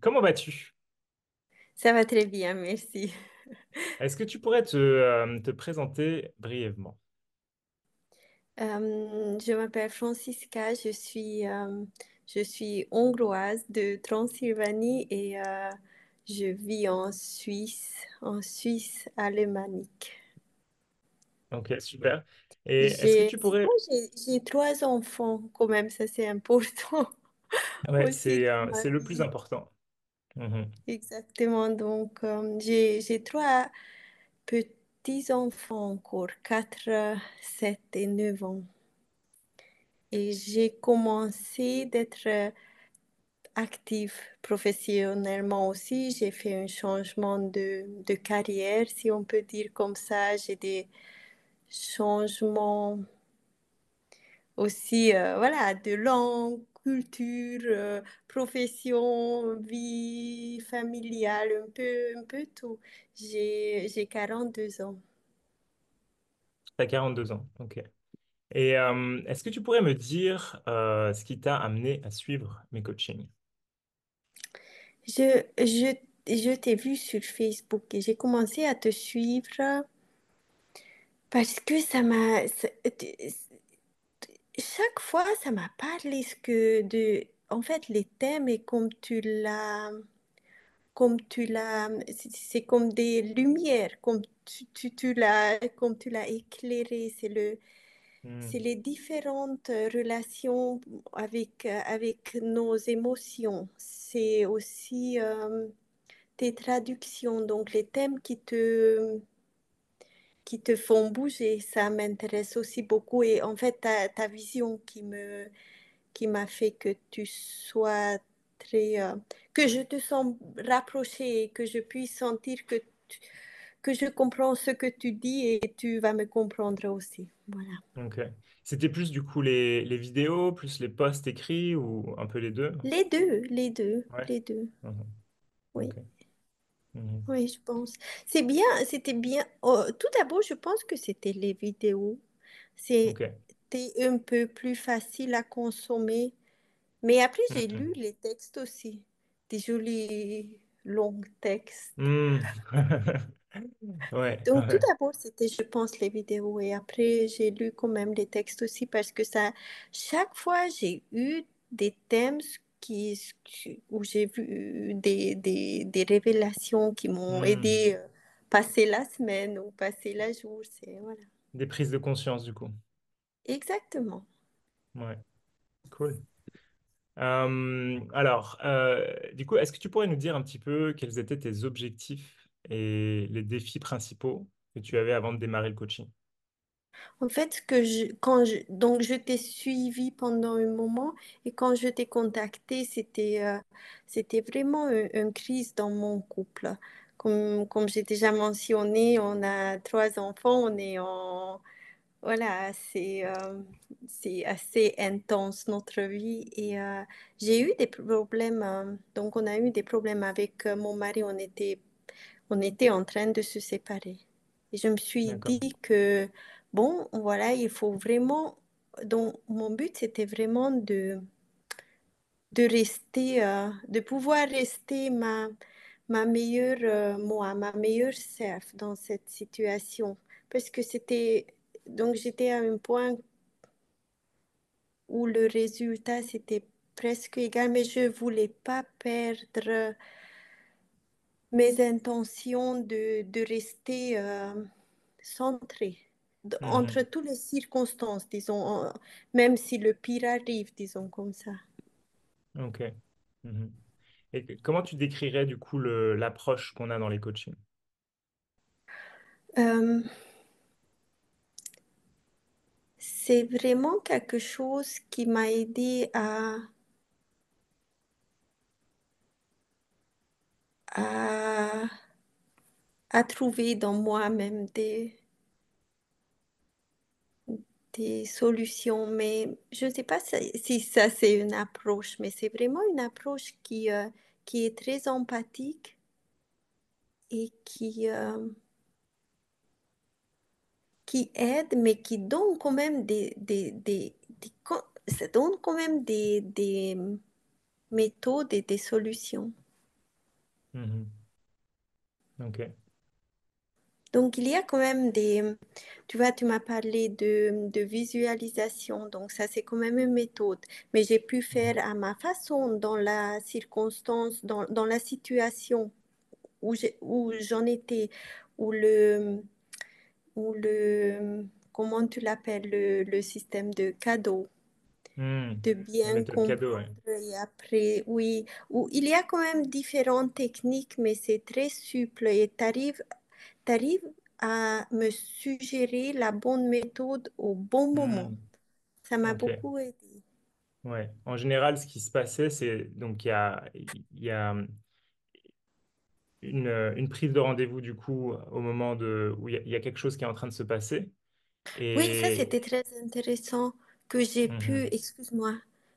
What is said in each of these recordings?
comment vas-tu? Ça va très bien, merci. Est-ce que tu pourrais te, euh, te présenter brièvement? Euh, je m'appelle Francisca, je suis, euh, je suis hongroise de Transylvanie et je vis en Suisse, en Suisse alémanique. Ok, super. Et est-ce que tu pourrais... j'ai trois enfants quand même, ça c'est important Ouais, c'est le plus important. Mm-hmm. Exactement. Donc, euh, j'ai trois petits enfants encore, 4, 7 et 9 ans. Et j'ai commencé d'être active professionnellement aussi. J'ai fait un changement de, de, carrière, si on peut dire comme ça. J'ai des changements aussi, euh, voilà, de langue culture, euh, profession, vie familiale, un peu, un peu tout. J'ai 42 ans. À 42 ans, ok. Et euh, est-ce que tu pourrais me dire euh, ce qui t'a amené à suivre mes coachings? Je, je, je t'ai vu sur Facebook et j'ai commencé à te suivre parce que ça m'a chaque fois, ça m'a parlé ce que de, en fait, les thèmes et comme tu l'as, comme tu l'as, c'est comme des lumières, comme tu, l'as, comme tu l'as éclairé, c'est le, hmm. les différentes relations avec avec nos émotions. C'est aussi euh, tes traductions, donc les thèmes qui te qui te font bouger. Ça m'intéresse aussi beaucoup. Et en fait, ta, vision qui me qui m'a fait que tu sois très euh, que je te sens rapprochée que je puisse sentir que que je comprends ce que tu dis et tu vas me comprendre aussi. Voilà. Ok. C'était plus du coup les, les, vidéos, plus les posts écrits ou un peu les deux Les deux, les deux, les deux. Mhm. Oui. Mhm. Oui, je pense. C'est bien, c'était bien. Oh, tout d'abord, je pense que c'était les vidéos. C'était un peu plus facile à consommer. Mais après, j'ai lu mhm. les textes aussi. Des jolis longs textes. Hmm. Donc, tout d'abord, c'était, je pense, les vidéos. Et après, j'ai lu quand même les textes aussi parce que ça, chaque fois, j'ai eu des thèmes qui, où j'ai vu euh, des, des, des, révélations qui m'ont hmm. aidé à euh, passer la semaine ou passer la journée. voilà. Des prises de conscience, du coup. Exactement. Ouais, cool. Euh, alors, du coup, est-ce que tu pourrais nous dire un petit peu quels étaient tes objectifs et les défis principaux que tu avais avant de démarrer le coaching en fait, que je, quand donc je t'ai suivi pendant un moment et quand je t'ai contacté, c'était euh, c'était vraiment une, crise dans mon couple. Comme, comme j'ai déjà mentionné, on a trois enfants, on est en... Voilà, c'est euh, c'est assez intense notre vie et euh, j'ai eu des problèmes. donc on a eu des problèmes avec mon mari, on était, on était en train de se séparer. Et je me suis dit que bon, voilà, il faut vraiment. Donc, mon but, c'était vraiment de, de rester, euh, de pouvoir rester ma, ma meilleure euh, moi, ma meilleure self dans cette situation. Parce que c'était. Donc, j'étais à un point où le résultat, c'était presque égal, mais je ne voulais pas perdre mes intentions de, de rester centré. Euh, centrée Mm. entre toutes les circonstances, disons, même si le pire arrive, disons comme ça. Ok. Mm-hmm. Et comment tu décrirais du coup l'approche qu'on a dans les coachings euh, C'est vraiment quelque chose qui m'a aidé à, à trouver dans moi-même des, des solutions, mais je ne sais pas si ça c'est une approche, mais c'est vraiment une approche qui, euh, qui est très empathique et qui, euh, qui aide, mais qui donne quand même des, des, des, ça donne quand même des, des méthodes et des solutions. Mmh ok. Donc, il y a quand même des... Tu vois, tu m'as parlé de, visualisation, donc ça, c'est quand même une méthode. Mais j'ai pu faire à ma façon, dans la circonstance, dans, la situation où j'en étais, où le... Où le comment tu l'appelles, le, système de cadeau hmm. de bien comprendre et après oui il y a quand même différentes techniques mais c'est très souple et tu arrives arrive à me suggérer la bonne méthode au bon moment. Hmm. Ça m'a beaucoup aidé. Ouais. En général, ce qui se passait, c'est donc il y a, une, prise de rendez-vous du coup au moment de, où il y, a quelque chose qui est en train de se passer. Oui, ça c'était très intéressant que j'ai mmh pu, excuse-moi,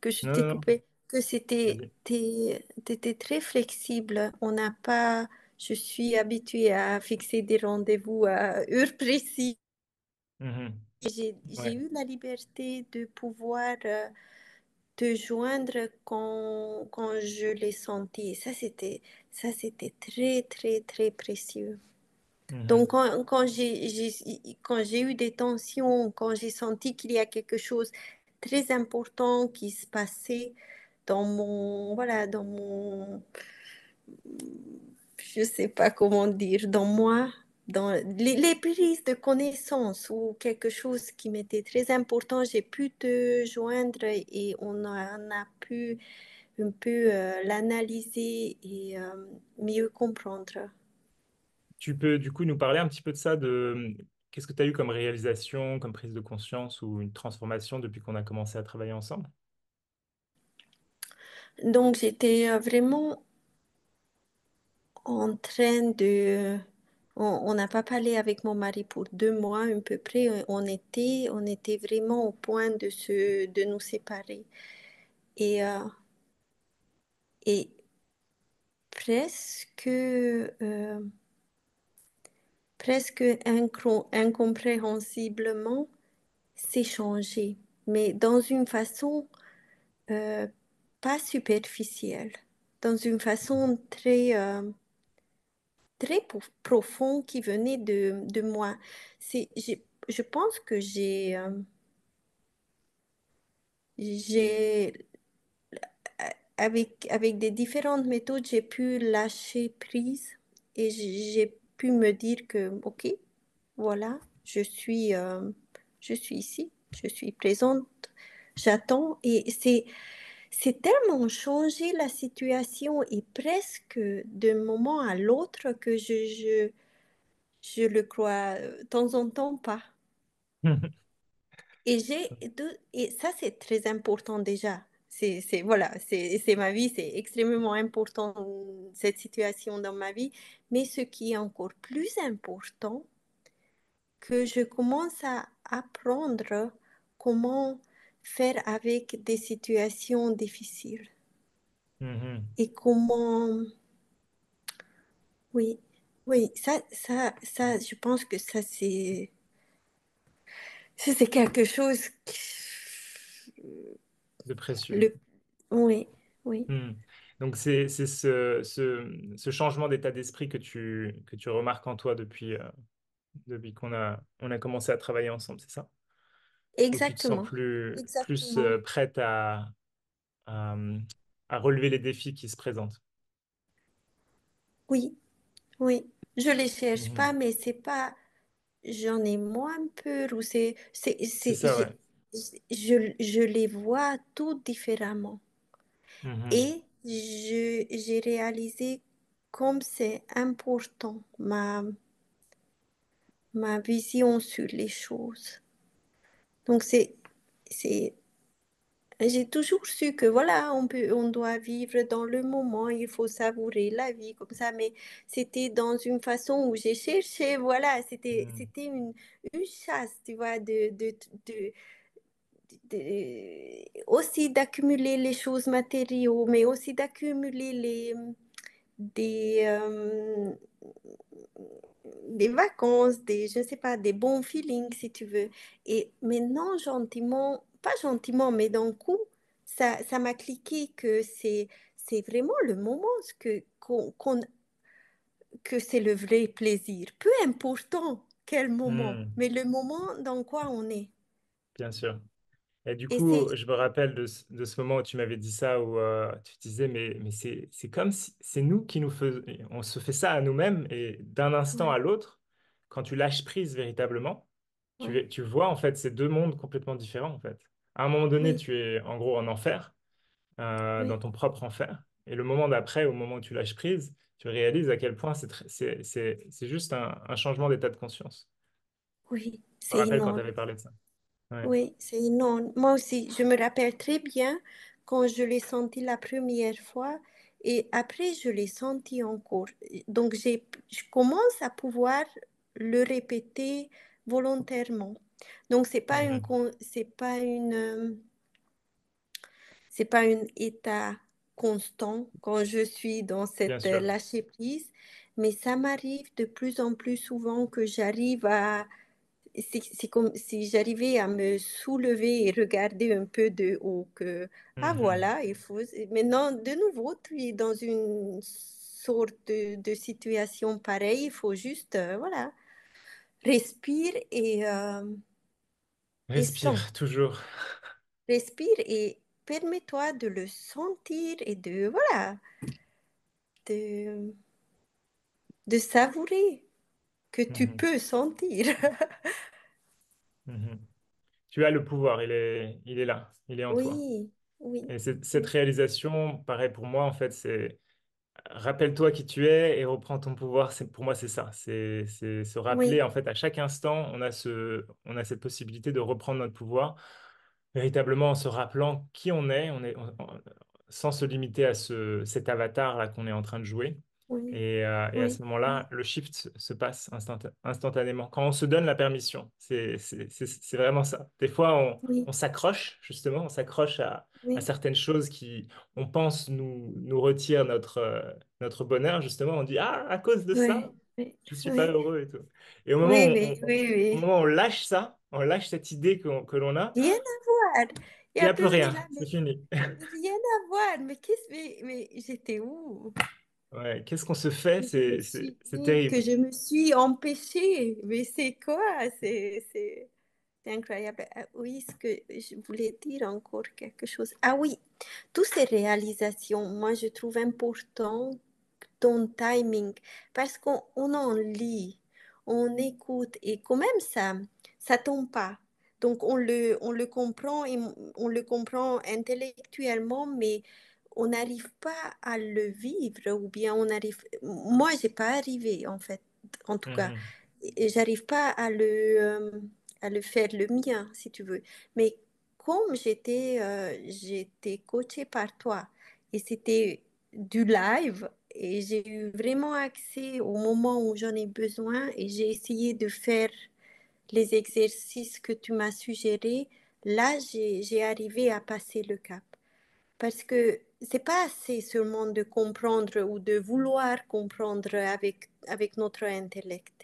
que je t'ai coupé, que c'était, étais très flexible. On n'a pas je suis habituée à fixer des rendez-vous à heure précise. Mm-hmm. J'ai eu la liberté de pouvoir euh, te joindre quand, quand je l'ai senti. Ça, c'était très, très, très précieux. Mm-hmm. Donc, quand, quand j'ai eu des tensions, quand j'ai senti qu'il y a quelque chose très important qui se passait dans mon, voilà, dans mon, je sais pas comment dire, dans moi, dans les, prises de connaissances ou quelque chose qui m'était très important, j'ai pu te joindre et on a pu un peu euh, l'analyser et euh, mieux comprendre. Tu peux du coup nous parler un petit peu de ça, de qu'est-ce que tu as eu comme réalisation, comme prise de conscience ou une transformation depuis qu'on a commencé à travailler ensemble Donc j'étais euh, vraiment en train de... On n'a pas parlé avec mon mari pour deux mois à peu près. On était, on était vraiment au point de, de nous séparer. Et, euh, et presque, euh, presque incompréhensiblement, c'est changé, mais dans une façon euh, pas superficielle, dans une façon très, très profond qui venait de, moi. C'est, je pense que j'ai, euh, j'ai euh, avec, avec des différentes méthodes, j'ai pu lâcher prise et j'ai pu me dire que, OK, voilà, je suis, euh, je suis ici, je suis présente, j'attends. Et c'est, c'est tellement changé la situation et presque d'un moment à l'autre que je, je, je, le crois euh, de temps en temps pas. et, j'ai et ça, c'est très important déjà. C'est voilà, c'est ma vie, c'est extrêmement important mm, cette situation dans ma vie. Mais ce qui est encore plus important, que je commence à apprendre comment faire avec des situations difficiles. Mm-hmm. Et comment... Oui, oui, ça, ça, ça, je pense que ça, c'est... C'est quelque chose... De précieux. Le... Oui, oui. Mm. Donc, c'est ce, ce, ce, changement d'état d'esprit que tu, que tu remarques en toi depuis, euh, depuis qu'on a, on a commencé à travailler ensemble, c'est ça Exactement. plus, euh, prête à, euh, à, relever les défis qui se présentent. Oui, oui. Je les cherche mmh. pas, mais c'est pas. J'en ai moins peur ou c'est. c'est, je, je, les vois tout différemment. Mmh. Et j'ai réalisé comme c'est important ma, ma vision sur les choses. Donc c'est, c'est, j'ai toujours su que voilà, on peut, on doit vivre dans le moment, il faut savourer la vie comme ça. Mais c'était dans une façon où j'ai cherché, voilà, c'était, hmm. c'était une, chasse, tu vois, de, aussi d'accumuler les choses matériaux, mais aussi d'accumuler les des euh, des vacances, des, je sais pas, des bons feelings, si tu veux. Et maintenant, gentiment, pas gentiment, mais d'un coup, ça, ça m'a cliqué que c'est, c'est vraiment le moment que, qu'on, que c'est le vrai plaisir. Peu important quel moment, hmm. mais le moment dans quoi on est. Bien sûr. Et du coup, je me rappelle de, ce moment où tu m'avais dit ça, où euh, tu disais, mais, c'est, comme si c'est nous qui nous faisons, on se fait ça à nous-mêmes, et d'un instant à l'autre, quand tu lâches prise véritablement, tu, vois en fait ces deux mondes complètement différents en fait. À un moment donné, tu es en gros en enfer, euh, dans ton propre enfer, et le moment d'après, au moment où tu lâches prise, tu réalises à quel point c'est, juste un, changement d'état de conscience. Oui, c'est Je me rappelle quand tu avais parlé de ça. Oui, c'est non. Moi aussi, je me rappelle très bien quand je l'ai senti la première fois et après, je l'ai senti encore. Donc, j'ai, je commence à pouvoir le répéter volontairement. Donc, ce n'est pas, c'est pas, une, c'est pas un euh, état constant quand je suis dans cette euh, lâcher-prise, mais ça m'arrive de plus en plus souvent que j'arrive à c'est comme si j'arrivais à me soulever et regarder un peu de haut que, ah mmh voilà, il faut... Maintenant, de nouveau, tu es dans une sorte de, situation pareille, il faut juste, euh, voilà, respire et... Euh, respire, toujours. Respire et permets-toi de le sentir et de, voilà, de savourer que tu mmh peux sentir. Mmh tu as le pouvoir, il est, il est là, il est en toi. Oui, Et cette réalisation, pareil pour moi, en fait, c'est rappelle-toi qui tu es et reprends ton pouvoir. C'est, pour moi, c'est ça. C'est, se rappeler, en fait, à chaque instant, on a, ce, on a cette possibilité de reprendre notre pouvoir, véritablement en se rappelant qui on est, on est sans se limiter à ce, cet avatar-là qu'on est en train de jouer. Euh, et, à ce moment-là, le shift se passe instantanément. Quand on se donne la permission, c'est vraiment ça. Des fois, on, s'accroche, justement, on s'accroche à, certaines choses qui, on pense, nous, nous retirent notre, euh, notre bonheur, justement. On dit, ah, à cause de ça, je ne suis pas heureux et tout. Et au moment, on, où on lâche ça, on lâche cette idée que, que l'on a. Il n'y a, plus rien, c'est fini. Rien à voir, mais, mais j'étais où Ouais, qu'est-ce qu'on se fait C'est terrible. Que je me suis empêchée, mais c'est quoi C'est incroyable. Ah oui, ce que je voulais dire encore quelque chose. Ah oui, toutes ces réalisations, moi je trouve important ton timing parce qu'on en lit, on écoute et quand même ça, ça tombe pas. Donc on le, on le comprend on le comprend intellectuellement, mais on n'arrive pas à le vivre ou bien on arrive. Moi, j'ai pas arrivé en fait, en tout cas. cas, mhm. j'arrive pas à le euh, le faire le mien, si tu veux. Mais comme j'étais euh, j'étais coachée par toi et c'était du live et j'ai eu vraiment accès au moment où j'en ai besoin et j'ai essayé de faire les exercices que tu m'as suggérés. Là, j'ai arrivé à passer le cap parce que c'est pas assez seulement de comprendre ou de vouloir comprendre avec, avec notre intellect.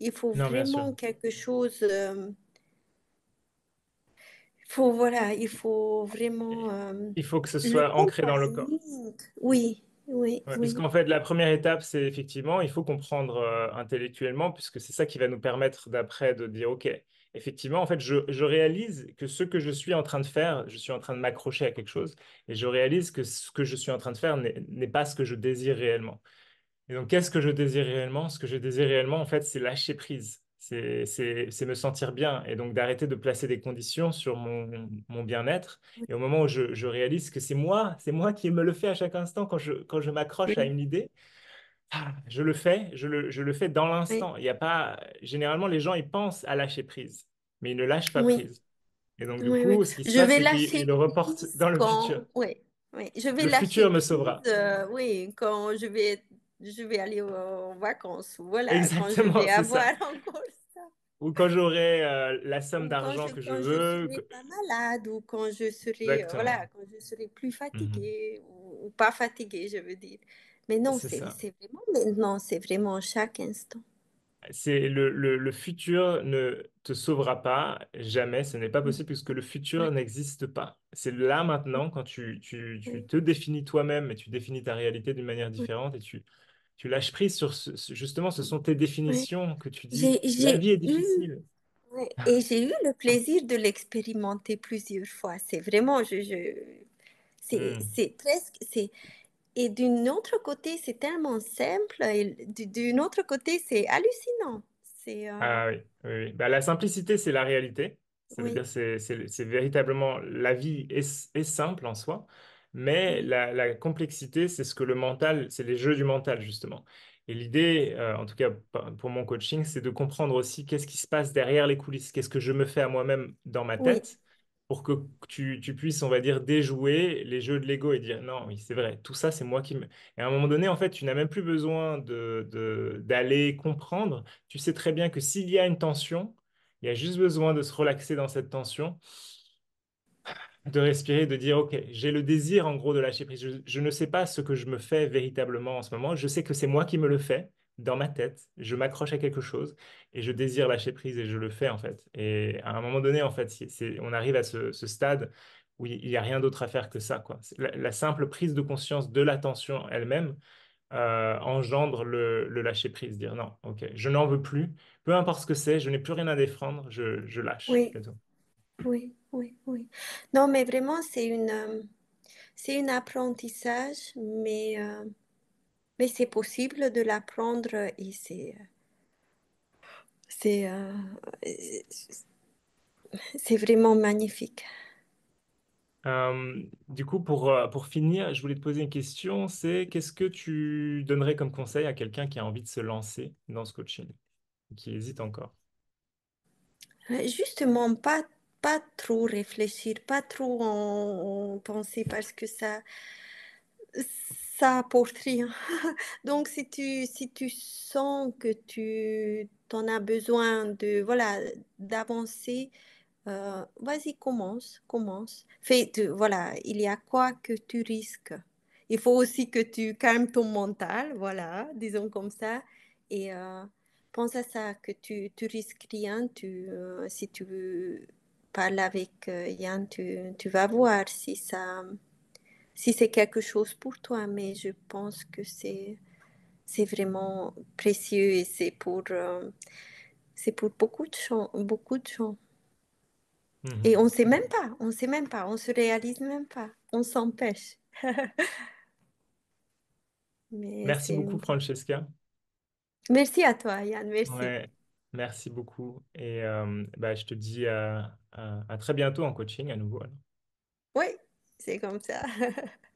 Il faut vraiment quelque chose. Euh, faut, voilà, il faut vraiment. il euh, faut que ce soit ancré dans le corps. Oui, oui, Parce qu'en fait, la première étape, c'est effectivement, il faut comprendre euh, intellectuellement, puisque c'est ça qui va nous permettre d'après de dire, OK, effectivement, en fait, je, réalise que ce que je suis en train de faire, je suis en train de m'accrocher à quelque chose, et je réalise que ce que je suis en train de faire n'est pas ce que je désire réellement. Et donc, qu'est-ce que je désire réellement Ce que je désire réellement, en fait, c'est lâcher prise, c'est me sentir bien, et donc d'arrêter de placer des conditions sur mon, bien-être. Et au moment où je, réalise que c'est moi, c'est moi qui me le fais à chaque instant quand je m'accroche à une idée, ah, je le fais, je le, je le fais dans l'instant. Il y a pas. Généralement, les gens ils pensent à lâcher prise, mais ils ne lâchent pas prise. Et donc du coup, ce qui se passe, vais lâcher le reportent dans le futur. Oui, je vais le futur me sauvera. Euh, oui, quand je vais, je vais aller en vacances, voilà. quand je vais avoir encore Ou quand j'aurai euh, la somme d'argent que je veux. Quand je serai pas malade ou quand je serai, euh, voilà, quand je serai plus mmh fatiguée ou, ou, pas fatiguée, je veux dire. Mais non, c'est vraiment maintenant, c'est vraiment chaque instant. C'est le, le, le, futur ne te sauvera pas, jamais, ce n'est pas mmh. possible puisque le futur n'existe pas. C'est là maintenant quand tu, tu, tu te définis toi-même et tu définis ta réalité d'une manière différente et tu, tu lâches prise sur justement, ce sont tes définitions que tu dis. La vie est difficile. Ah. et j'ai eu le plaisir de l'expérimenter plusieurs fois. C'est vraiment, je, je c'est mmh. presque, c'est et d'un autre côté, c'est tellement simple. Et d'un autre côté, c'est hallucinant. Euh ah oui, oui, bah, la simplicité, c'est la réalité. cest dire c'est, véritablement la vie est, simple en soi, mais la, complexité, c'est ce que le mental, c'est les jeux du mental justement. Et l'idée, euh, en tout cas pour mon coaching, c'est de comprendre aussi qu'est-ce qui se passe derrière les coulisses, qu'est-ce que je me fais à moi-même dans ma tête pour que tu, puisses, on va dire, déjouer les jeux de Lego et dire non, oui, c'est vrai, tout ça, c'est moi qui me. Et à un moment donné, en fait, tu n'as même plus besoin d'aller de, comprendre. Tu sais très bien que s'il y a une tension, il y a juste besoin de se relaxer dans cette tension, de respirer, de dire ok, j'ai le désir en gros de lâcher prise. je ne sais pas ce que je me fais véritablement en ce moment. Je sais que c'est moi qui me le fais dans ma tête, je m'accroche à quelque chose et je désire lâcher prise et je le fais en fait. Et à un moment donné, en fait, on arrive à ce, stade où il n'y a rien d'autre à faire que ça. Quoi. La, simple prise de conscience de l'attention elle-même euh, engendre le, lâcher prise, dire non, ok, je n'en veux plus, peu importe ce que c'est, je n'ai plus rien à défendre, je, lâche. Oui. oui, oui, oui. Non, mais vraiment, c'est une, euh, c'est un apprentissage, mais euh, mais c'est possible de l'apprendre et c'est c'est euh, c'est vraiment magnifique. Euh, du coup, pour, euh, pour finir, je voulais te poser une question, c'est qu'est-ce que tu donnerais comme conseil à quelqu'un qui a envie de se lancer dans ce coaching, qui hésite encore Justement, pas, pas trop réfléchir, pas trop en penser, parce que ça, ça apporte rien. Donc, si tu, si tu sens que tu en as besoin de voilà d'avancer, euh, vas-y, commence, commence. Fais, voilà, il y a quoi que tu risques. Il faut aussi que tu calmes ton mental, voilà, disons comme ça, et euh, pense à ça, que tu, tu risques rien, tu, euh, si tu parles avec Yann, tu, tu vas voir si ça, si c'est quelque chose pour toi, mais je pense que c'est c'est vraiment précieux et c'est pour euh, c'est pour beaucoup de gens, beaucoup de gens. Mhm. Et on sait même pas, on sait même pas, on se réalise même pas, on s'empêche. merci beaucoup Francesca. Merci à toi Yann, merci. merci beaucoup et euh, bah, je te dis à, à, très bientôt en coaching à nouveau. Oui, c'est comme ça.